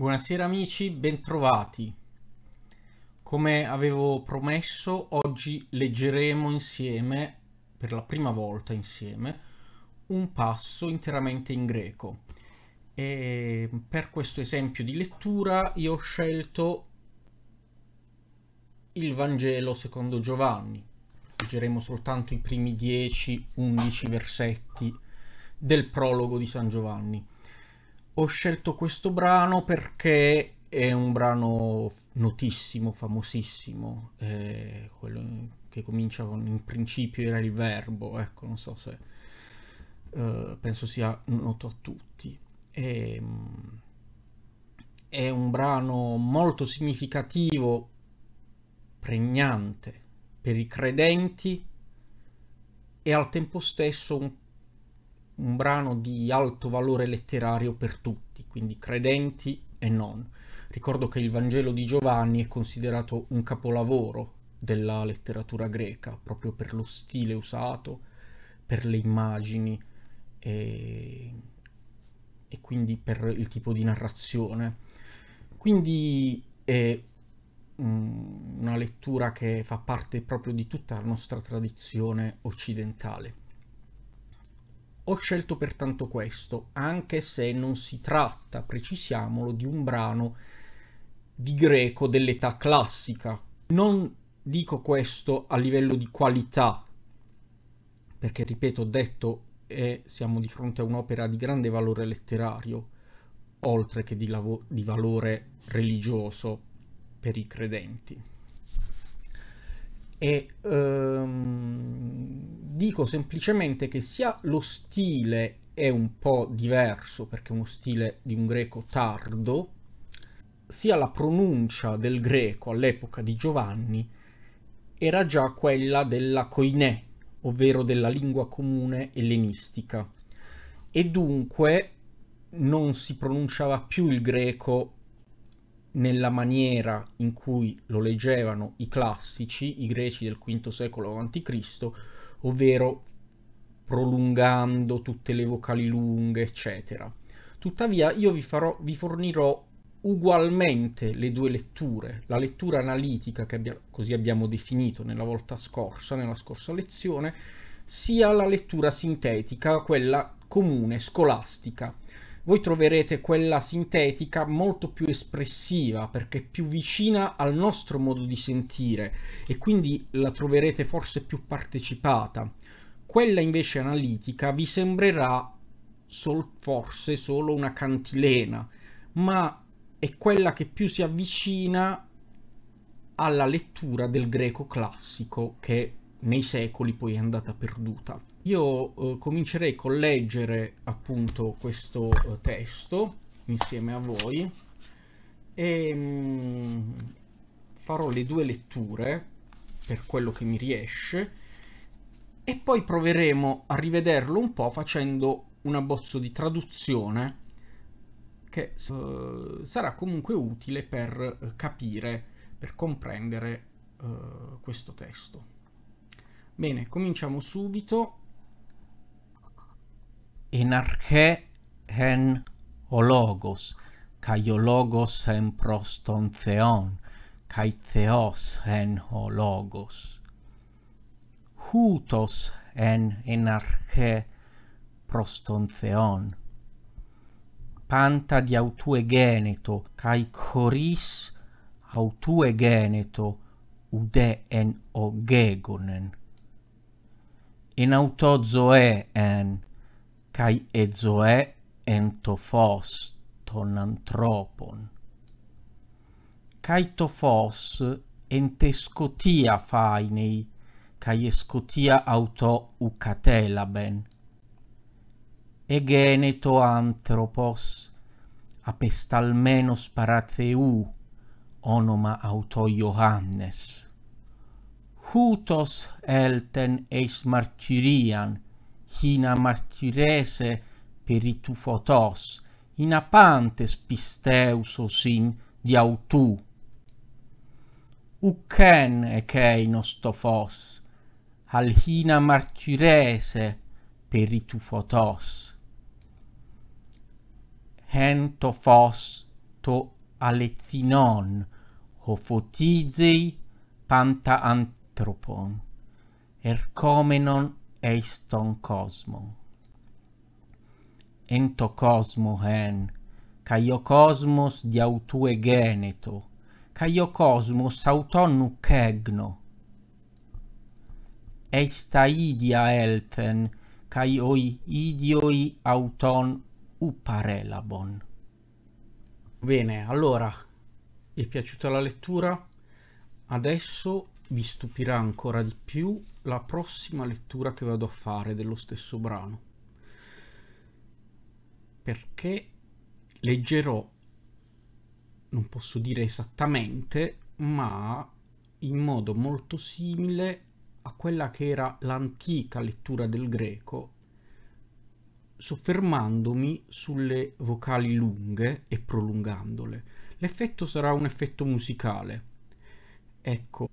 Buonasera amici, bentrovati. Come avevo promesso, oggi leggeremo insieme, per la prima volta insieme, un passo interamente in greco. E per questo esempio di lettura io ho scelto il Vangelo secondo Giovanni. Leggeremo soltanto i primi 10-11 versetti del prologo di San Giovanni. Ho scelto questo brano perché è un brano notissimo, famosissimo, eh, quello che comincia con in principio era il verbo, ecco, non so se eh, penso sia noto a tutti. E, ehm, è un brano molto significativo, pregnante per i credenti e al tempo stesso un un brano di alto valore letterario per tutti, quindi credenti e non. Ricordo che il Vangelo di Giovanni è considerato un capolavoro della letteratura greca, proprio per lo stile usato, per le immagini e, e quindi per il tipo di narrazione. Quindi è mm, una lettura che fa parte proprio di tutta la nostra tradizione occidentale. Ho scelto pertanto questo, anche se non si tratta, precisiamolo, di un brano di greco dell'età classica. Non dico questo a livello di qualità, perché ripeto, ho detto, eh, siamo di fronte a un'opera di grande valore letterario, oltre che di, di valore religioso per i credenti e ehm, dico semplicemente che sia lo stile è un po' diverso perché è uno stile di un greco tardo, sia la pronuncia del greco all'epoca di Giovanni era già quella della koinè, ovvero della lingua comune ellenistica, e dunque non si pronunciava più il greco nella maniera in cui lo leggevano i classici, i greci del V secolo a.C., ovvero prolungando tutte le vocali lunghe, eccetera. Tuttavia io vi, farò, vi fornirò ugualmente le due letture, la lettura analitica che abbia, così abbiamo definito nella volta scorsa, nella scorsa lezione, sia la lettura sintetica, quella comune, scolastica, voi troverete quella sintetica molto più espressiva perché più vicina al nostro modo di sentire e quindi la troverete forse più partecipata. Quella invece analitica vi sembrerà sol- forse solo una cantilena, ma è quella che più si avvicina alla lettura del greco classico che nei secoli poi è andata perduta. Io eh, comincerei con leggere appunto questo eh, testo insieme a voi e mh, mm, farò le due letture per quello che mi riesce e poi proveremo a rivederlo un po' facendo un abbozzo di traduzione che eh, sarà comunque utile per eh, capire, per comprendere eh, questo testo. Bene, cominciamo subito in arche hen ologos kai ologos hen proston theon kai theos hen ologos hutos en in arche proston theon panta di autue geneto kai choris autue geneto ude en ogegonen in auto zoe en kai ezoe ento fos ton antropon. Cae to fos fainei cae scotia auto ucatelaben. Egene to antropos apest paratheu onoma auto Johannes. Hūtos elten eis martyrian Hina marturese per i tufotos in apante spisteuso sin di autu u can che inostofos al hina marturese per i tufotos hentofos to alletinon o fotizei panta antropon ercomenon eiston cosmo. Ento cosmo hen, caio cosmos di autue geneto, caio cosmos auton nuc egno. Eista idia elten, caioi idioi auton uparelabon. Bene, allora, vi è piaciuta la lettura? Adesso vi stupirà ancora di più la prossima lettura che vado a fare dello stesso brano, perché leggerò, non posso dire esattamente, ma in modo molto simile a quella che era l'antica lettura del greco, soffermandomi sulle vocali lunghe e prolungandole. L'effetto sarà un effetto musicale. Ecco,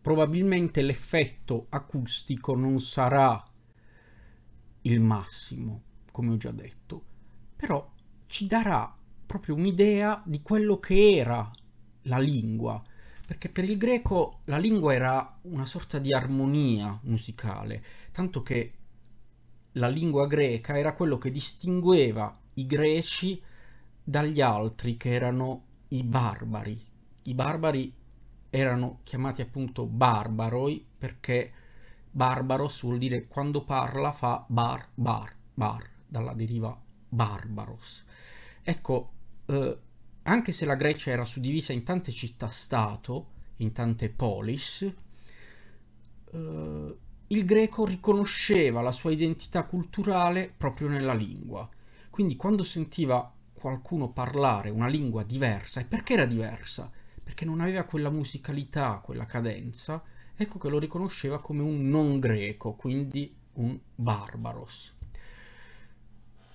probabilmente l'effetto acustico non sarà il massimo, come ho già detto, però ci darà proprio un'idea di quello che era la lingua, perché per il greco la lingua era una sorta di armonia musicale, tanto che la lingua greca era quello che distingueva i greci dagli altri che erano i barbari. I barbari erano chiamati appunto barbaroi perché barbaros vuol dire quando parla fa bar, bar, bar, dalla deriva barbaros. Ecco, eh, anche se la Grecia era suddivisa in tante città-stato, in tante polis, eh, il greco riconosceva la sua identità culturale proprio nella lingua. Quindi quando sentiva qualcuno parlare una lingua diversa, e perché era diversa? perché non aveva quella musicalità, quella cadenza, ecco che lo riconosceva come un non greco, quindi un barbaros.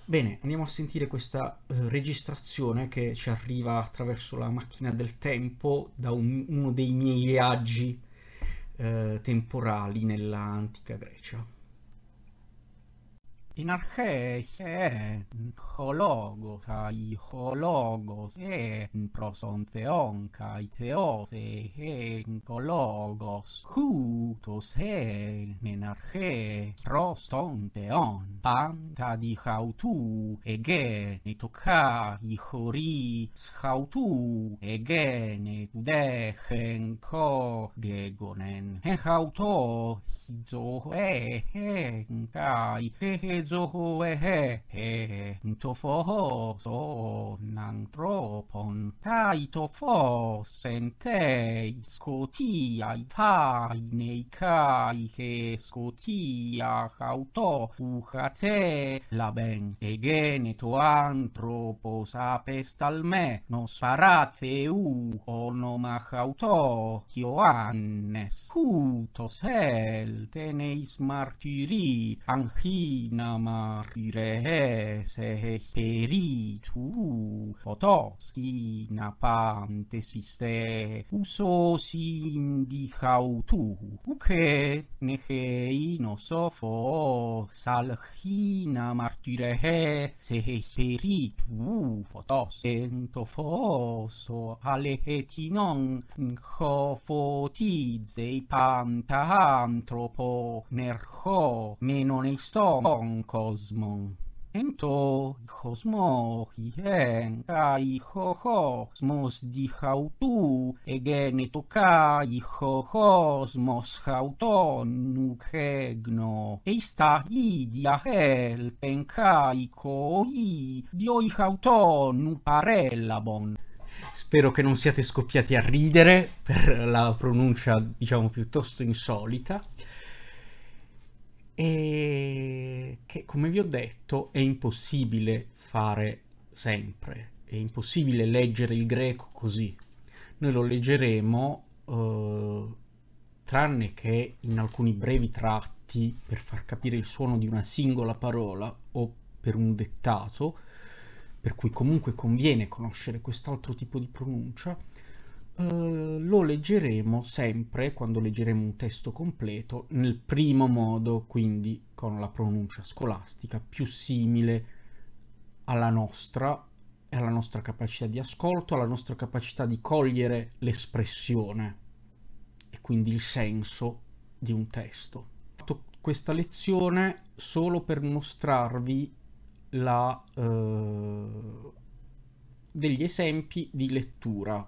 Bene, andiamo a sentire questa eh, registrazione che ci arriva attraverso la macchina del tempo da un, uno dei miei viaggi eh, temporali nell'antica Grecia. in arche e eh, hologo kai hologos e proson theon kai theos e hologos hu eh, eh, to se in arche proston theon pan ta di hautu ege ni to ka hori hautu ege ne de hen ko gegonen hen hauto hizo e hen kai he zo eh, eh, eh. ho e he he he to fo ho zo nan tro pon ta i to fo sen te i sko he a u la ben e gene to an po sa al me no sarate u o no ma ha u to to sel te smartiri amarire se peritu peri tu potoski na pante si uso si di hautu uke ne he ino martire se peritu peri Entofoso aletinon ento fo so ale ho ner cosmon. Ento cosmo hien kai ho cosmos di hautu e geneto kai ho cosmos hauton nucregno e sta idia hel pen kai koi dioi hauton nuparellabon Spero che non siate scoppiati a ridere per la pronuncia, diciamo, piuttosto insolita e che come vi ho detto è impossibile fare sempre, è impossibile leggere il greco così. Noi lo leggeremo eh, tranne che in alcuni brevi tratti per far capire il suono di una singola parola o per un dettato, per cui comunque conviene conoscere quest'altro tipo di pronuncia, eh, lo leggeremo sempre quando leggeremo un testo completo nel primo modo, quindi con la pronuncia scolastica più simile alla nostra, alla nostra capacità di ascolto, alla nostra capacità di cogliere l'espressione e quindi il senso di un testo. Ho fatto questa lezione solo per mostrarvi la, eh, degli esempi di lettura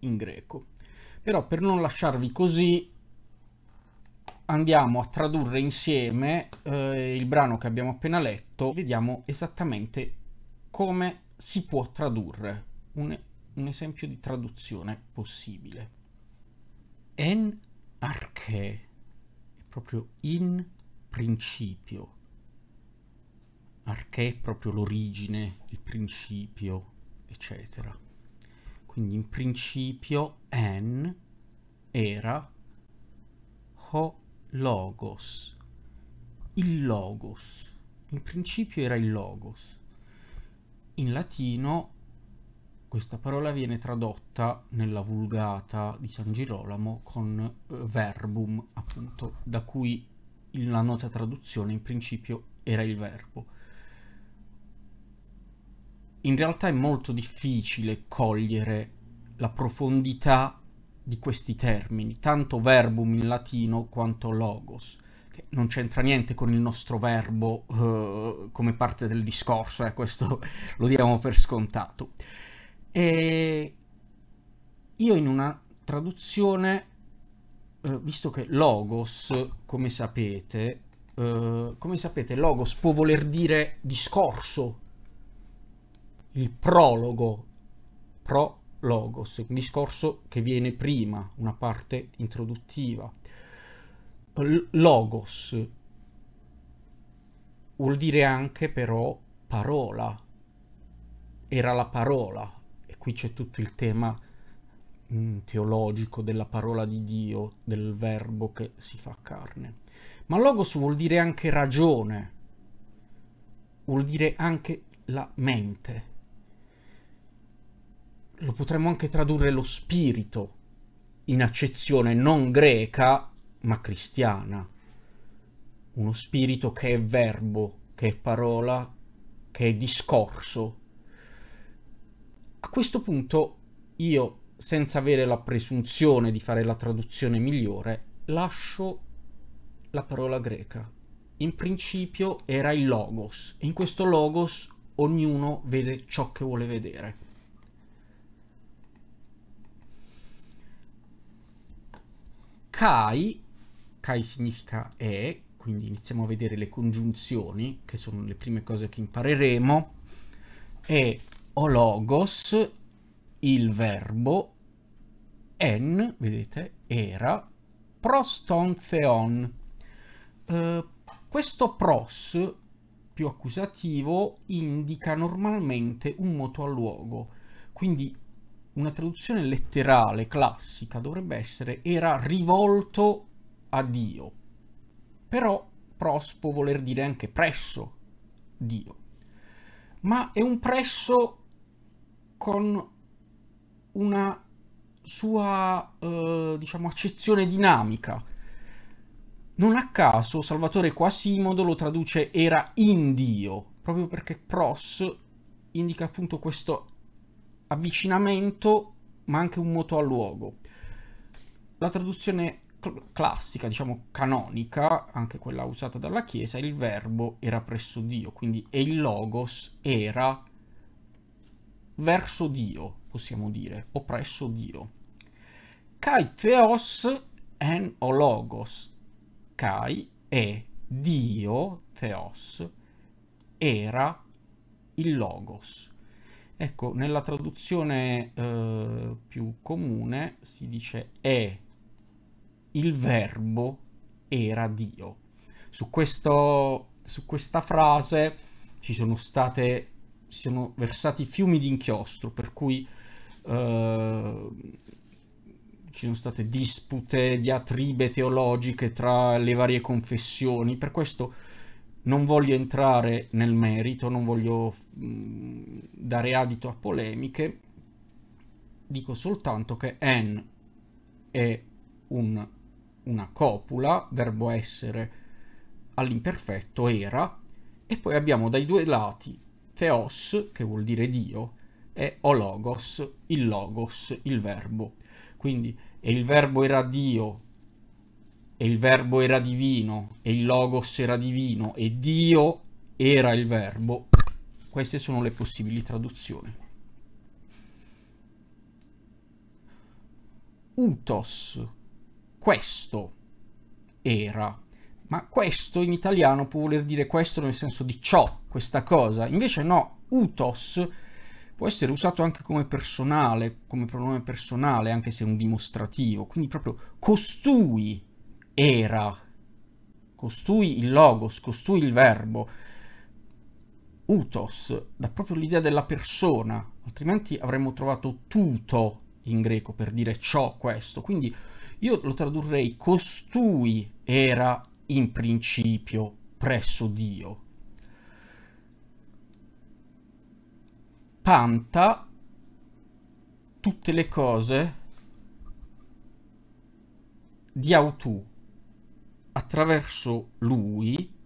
in greco. Però per non lasciarvi così andiamo a tradurre insieme eh, il brano che abbiamo appena letto, vediamo esattamente come si può tradurre, un, un esempio di traduzione possibile. En arche, proprio in principio. Arche è proprio l'origine, il principio, eccetera. Quindi in principio en era ho logos, il logos. In principio era il logos. In latino questa parola viene tradotta nella Vulgata di San Girolamo con eh, verbum, appunto, da cui la nota traduzione in principio era il verbo in realtà è molto difficile cogliere la profondità di questi termini, tanto verbum in latino quanto logos, che non c'entra niente con il nostro verbo eh, come parte del discorso, eh, questo lo diamo per scontato. E io in una traduzione, eh, visto che logos, come sapete, eh, come sapete, logos può voler dire discorso, il prologo, prologos, un discorso che viene prima, una parte introduttiva. L logos vuol dire anche però parola, era la parola, e qui c'è tutto il tema mh, mm, teologico della parola di Dio, del verbo che si fa carne. Ma logos vuol dire anche ragione, vuol dire anche la mente lo potremmo anche tradurre lo spirito in accezione non greca ma cristiana. Uno spirito che è verbo, che è parola, che è discorso. A questo punto io, senza avere la presunzione di fare la traduzione migliore, lascio la parola greca. In principio era il logos e in questo logos ognuno vede ciò che vuole vedere. Kai, Kai significa è, quindi iniziamo a vedere le congiunzioni, che sono le prime cose che impareremo, è ologos, il verbo, en, vedete, era, proston theon. Uh, questo pros più accusativo indica normalmente un moto a luogo, quindi una traduzione letterale, classica, dovrebbe essere era rivolto a Dio. Però pros può voler dire anche presso Dio. Ma è un presso con una sua, eh, diciamo, accezione dinamica. Non a caso Salvatore Quasimodo lo traduce era in Dio, proprio perché pros indica appunto questo avvicinamento ma anche un moto a luogo. La traduzione cl- classica, diciamo canonica, anche quella usata dalla Chiesa, il verbo era presso Dio, quindi e il logos era verso Dio, possiamo dire, o presso Dio. Kai theos en o logos. Kai è Dio, theos, era il logos. Ecco, nella traduzione eh, più comune si dice è il verbo era Dio. Su, questo, su questa frase ci sono state si sono versati fiumi di inchiostro, per cui eh, ci sono state dispute, diatribe teologiche tra le varie confessioni. Per questo non voglio entrare nel merito, non voglio mm, dare adito a polemiche, dico soltanto che en è un, una copula, verbo essere all'imperfetto, era, e poi abbiamo dai due lati theos, che vuol dire Dio, e ologos, il logos, il verbo. Quindi e il verbo era Dio e il verbo era divino e il logos era divino e Dio era il verbo, queste sono le possibili traduzioni. Utos, questo era, ma questo in italiano può voler dire questo nel senso di ciò, questa cosa, invece no, utos può essere usato anche come personale, come pronome personale, anche se è un dimostrativo, quindi proprio costui era, costui il logos, costui il verbo, utos, dà proprio l'idea della persona, altrimenti avremmo trovato tuto in greco per dire ciò, questo. Quindi io lo tradurrei costui era in principio presso Dio. Panta tutte le cose di autù, attraverso lui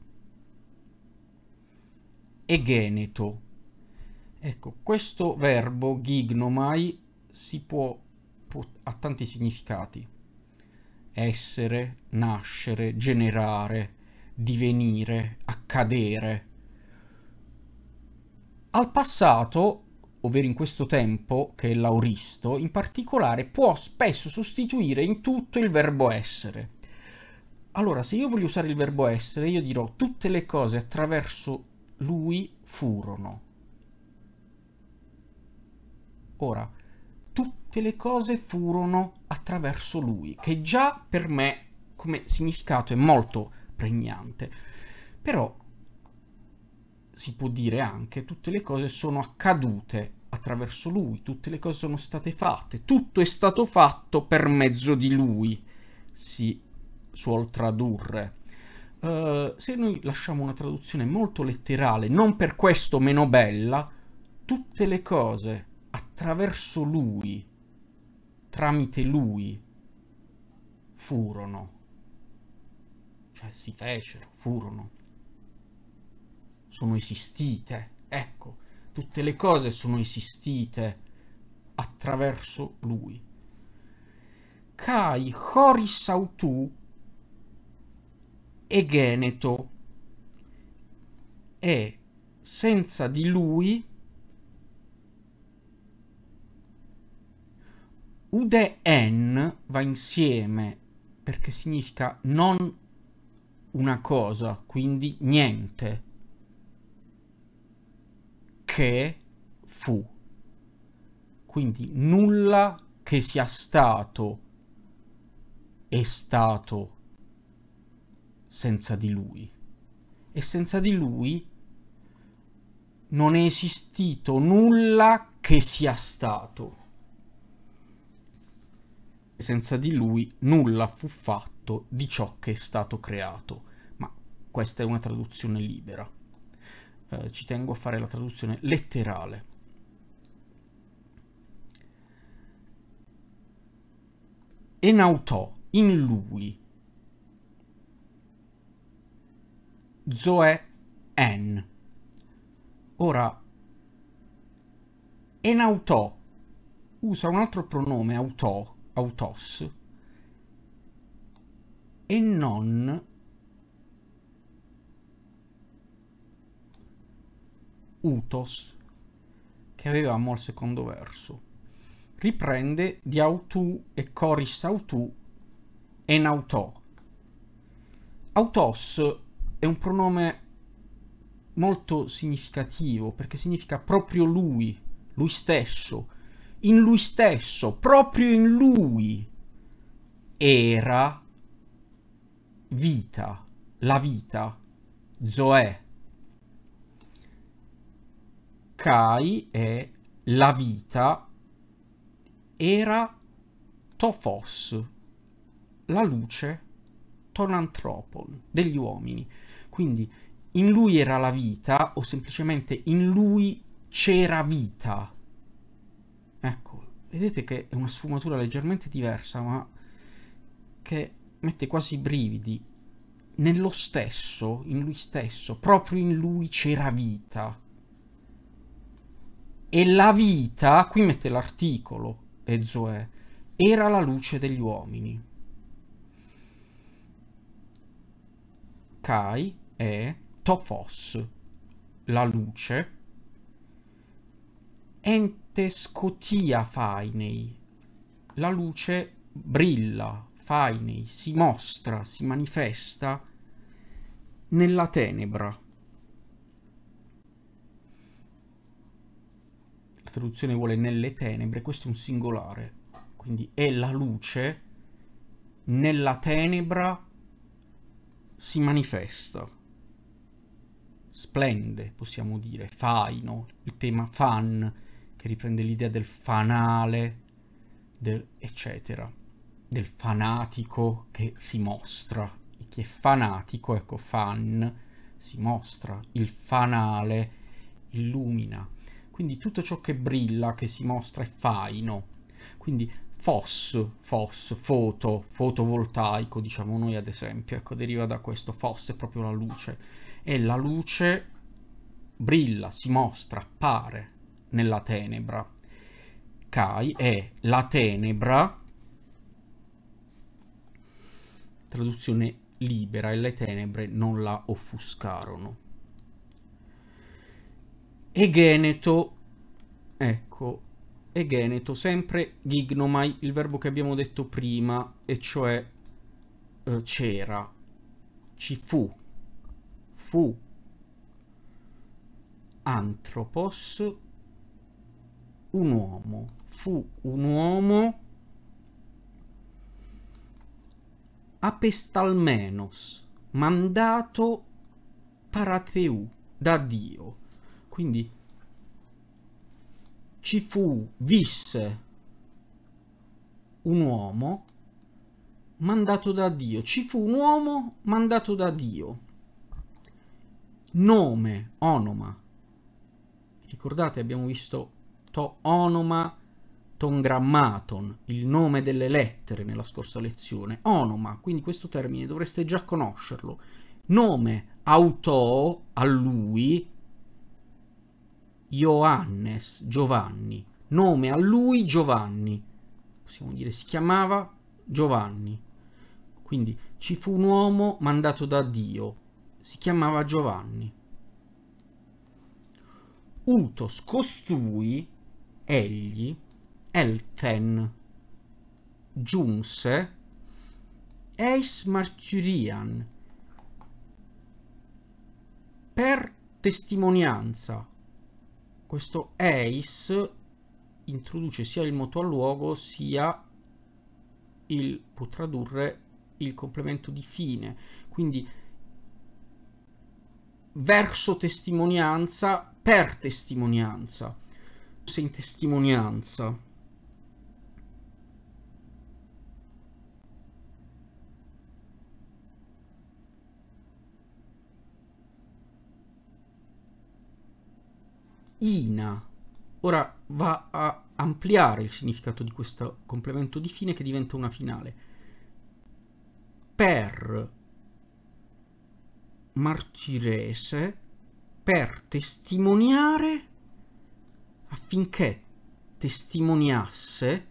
geneto. Ecco, questo verbo gignomai si può, può, ha tanti significati. Essere, nascere, generare, divenire, accadere. Al passato, ovvero in questo tempo, che è l'auristo, in particolare può spesso sostituire in tutto il verbo essere. Allora, se io voglio usare il verbo essere, io dirò tutte le cose attraverso lui furono. Ora, tutte le cose furono attraverso lui, che già per me come significato è molto pregnante. Però si può dire anche tutte le cose sono accadute attraverso lui, tutte le cose sono state fatte, tutto è stato fatto per mezzo di lui, si suol tradurre. Uh, se noi lasciamo una traduzione molto letterale, non per questo meno bella, tutte le cose attraverso lui, tramite lui, furono. Cioè si fecero, furono. Sono esistite. Ecco, tutte le cose sono esistite attraverso lui. Kai Horisautu e Geneto e senza di lui Ude en va insieme perché significa non una cosa, quindi niente, che fu. Quindi nulla che sia stato è stato senza di lui. E senza di lui non è esistito nulla che sia stato. E senza di lui nulla fu fatto di ciò che è stato creato. Ma questa è una traduzione libera. Eh, ci tengo a fare la traduzione letterale. E nautò in lui Zoe N. Ora, enautò usa un altro pronome, autò, autos, e non utos, che avevamo al secondo verso. Riprende di autu e coris autu e nautò. Autos è un pronome molto significativo perché significa proprio lui, lui stesso, in lui stesso, proprio in lui era vita, la vita, Zoe. Kai è la vita, era Tofos, la luce, Tonantropon, degli uomini. Quindi in lui era la vita o semplicemente in lui c'era vita. Ecco, vedete che è una sfumatura leggermente diversa, ma che mette quasi i brividi. Nello stesso, in lui stesso, proprio in lui c'era vita. E la vita, qui mette l'articolo, e Zoe, era la luce degli uomini. Kai è Tofos, la luce, ente scotia fainei, la luce brilla, fainei, si mostra, si manifesta nella tenebra. La traduzione vuole nelle tenebre, questo è un singolare, quindi è la luce nella tenebra si manifesta splende, possiamo dire, faino, il tema fan, che riprende l'idea del fanale, del eccetera, del fanatico che si mostra, e chi è fanatico, ecco, fan, si mostra, il fanale illumina. Quindi tutto ciò che brilla, che si mostra, è faino. Quindi fos, fos, foto, fotovoltaico, diciamo noi ad esempio, ecco, deriva da questo, fos è proprio la luce e la luce brilla, si mostra, appare nella tenebra. Kai è la tenebra, traduzione libera, e le tenebre non la offuscarono. Egeneto, ecco, egeneto, sempre gignomai, il verbo che abbiamo detto prima, e cioè eh, c'era, ci fu, fu antropos un uomo, fu un uomo apestalmenos, mandato parateu, da Dio. Quindi ci fu, visse un uomo mandato da Dio, ci fu un uomo mandato da Dio nome, onoma. Ricordate, abbiamo visto to onoma tongrammaton, il nome delle lettere nella scorsa lezione. Onoma, quindi questo termine dovreste già conoscerlo. Nome, auto, a lui, Johannes, Giovanni. Nome a lui Giovanni. Possiamo dire si chiamava Giovanni. Quindi ci fu un uomo mandato da Dio, si chiamava Giovanni. Utos costui, egli, elten, giunse, eis martyrian, per testimonianza. Questo eis introduce sia il moto al luogo sia il, può tradurre il complemento di fine, quindi verso testimonianza per testimonianza. Se in testimonianza. Ina. Ora va a ampliare il significato di questo complemento di fine che diventa una finale. Per martirese per testimoniare affinché testimoniasse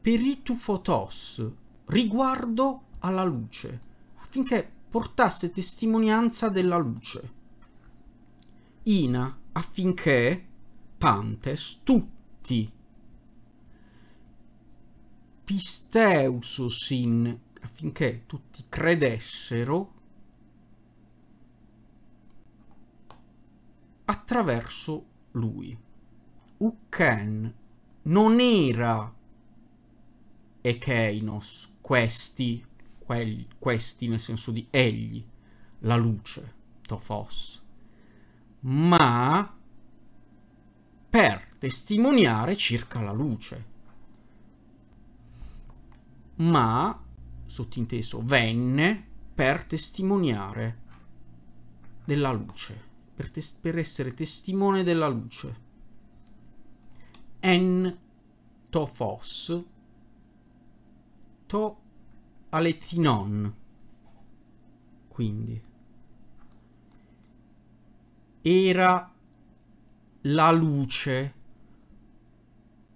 peritu photos riguardo alla luce affinché portasse testimonianza della luce ina affinché pantes tutti pisteusos in affinché tutti credessero attraverso lui. Ukken non era Ekeinos, questi, quelli, questi nel senso di egli, la luce, Tofos, ma per testimoniare circa la luce. Ma, sottinteso, venne per testimoniare della luce per, tes- per essere testimone della luce. En tofos to aletinon quindi era la luce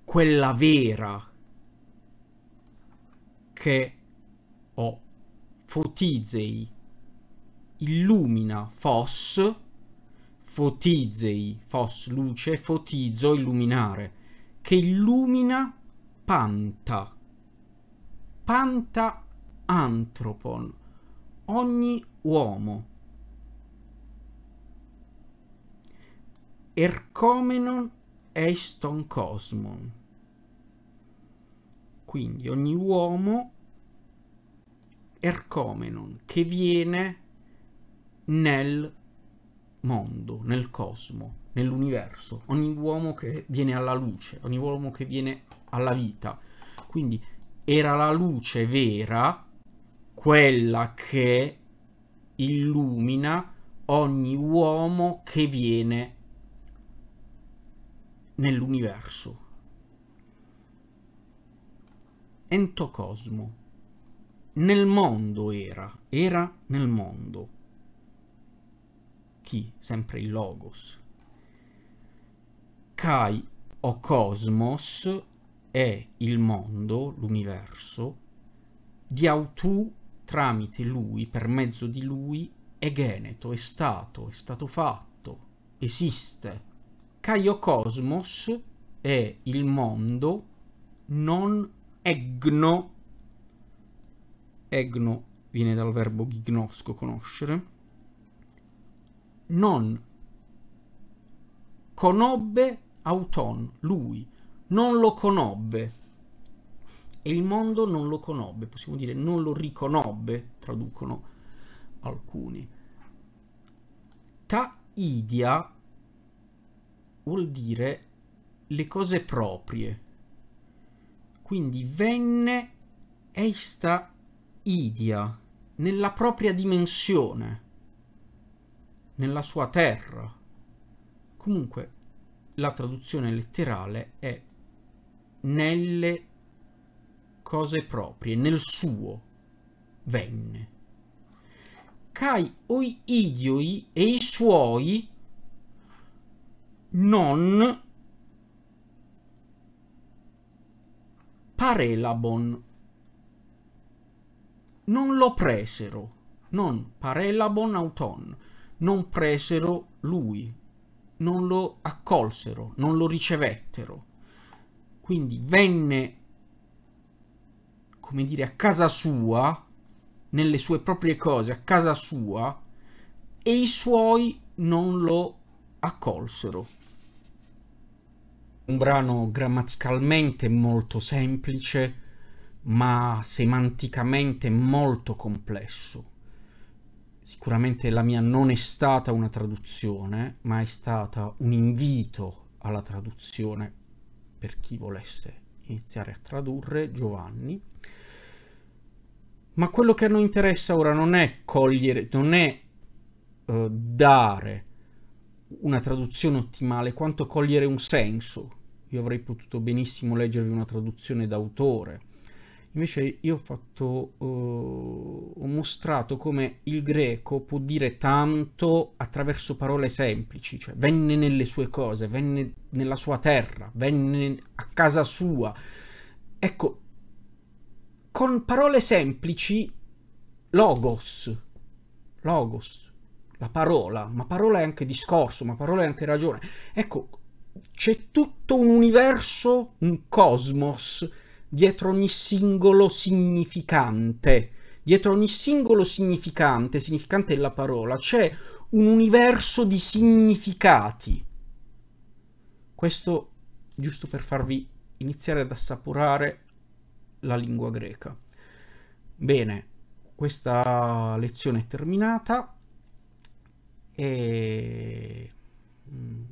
quella vera che o oh, fotizei illumina fos fotizei, fos luce, fotizo illuminare, che illumina panta, panta antropon, ogni uomo. Ercomenon eston cosmon. Quindi ogni uomo ercomenon che viene nel mondo, nel cosmo, nell'universo, ogni uomo che viene alla luce, ogni uomo che viene alla vita. Quindi era la luce vera quella che illumina ogni uomo che viene nell'universo. Entocosmo. Nel mondo era, era nel mondo chi? Sempre il logos. Kai o cosmos è il mondo, l'universo, di autù tramite lui, per mezzo di lui, è geneto, è stato, è stato fatto, esiste. Kai o Cosmos è il mondo non egno, egno viene dal verbo gignosco, conoscere, non conobbe Auton, lui, non lo conobbe. E il mondo non lo conobbe, possiamo dire non lo riconobbe, traducono alcuni. Taidia vuol dire le cose proprie. Quindi venne esta idia nella propria dimensione nella sua terra. Comunque la traduzione letterale è nelle cose proprie, nel suo venne. Cai oi idioi e i suoi non parelabon. Non lo presero, non parelabon auton non presero lui, non lo accolsero, non lo ricevettero. Quindi venne, come dire, a casa sua, nelle sue proprie cose, a casa sua, e i suoi non lo accolsero. Un brano grammaticalmente molto semplice, ma semanticamente molto complesso. Sicuramente la mia non è stata una traduzione, ma è stata un invito alla traduzione per chi volesse iniziare a tradurre Giovanni. Ma quello che a noi interessa ora non è cogliere, non è eh, dare una traduzione ottimale, quanto cogliere un senso. Io avrei potuto benissimo leggervi una traduzione d'autore. Invece io ho fatto eh, ho mostrato come il greco può dire tanto attraverso parole semplici, cioè venne nelle sue cose, venne nella sua terra, venne a casa sua. Ecco, con parole semplici, logos, logos, la parola, ma parola è anche discorso, ma parola è anche ragione. Ecco, c'è tutto un universo, un cosmos dietro ogni singolo significante dietro ogni singolo significante, significante della parola, c'è un universo di significati. Questo giusto per farvi iniziare ad assaporare la lingua greca. Bene, questa lezione è terminata e mm,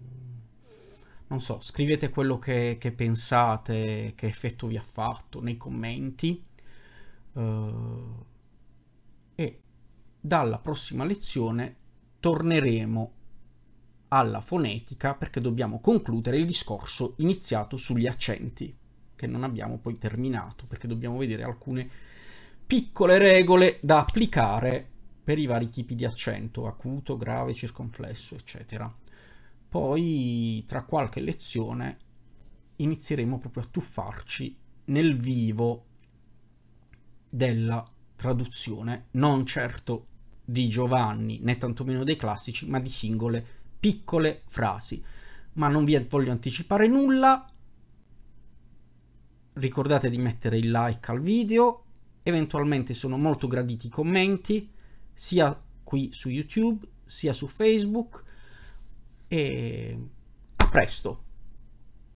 non so, scrivete quello che, che pensate, che effetto vi ha fatto nei commenti. Uh e dalla prossima lezione torneremo alla fonetica perché dobbiamo concludere il discorso iniziato sugli accenti che non abbiamo poi terminato perché dobbiamo vedere alcune piccole regole da applicare per i vari tipi di accento acuto, grave, circonflesso eccetera poi tra qualche lezione inizieremo proprio a tuffarci nel vivo della traduzione non certo di Giovanni né tantomeno dei classici, ma di singole piccole frasi. Ma non vi voglio anticipare nulla. Ricordate di mettere il like al video, eventualmente sono molto graditi i commenti, sia qui su YouTube, sia su Facebook. E a presto!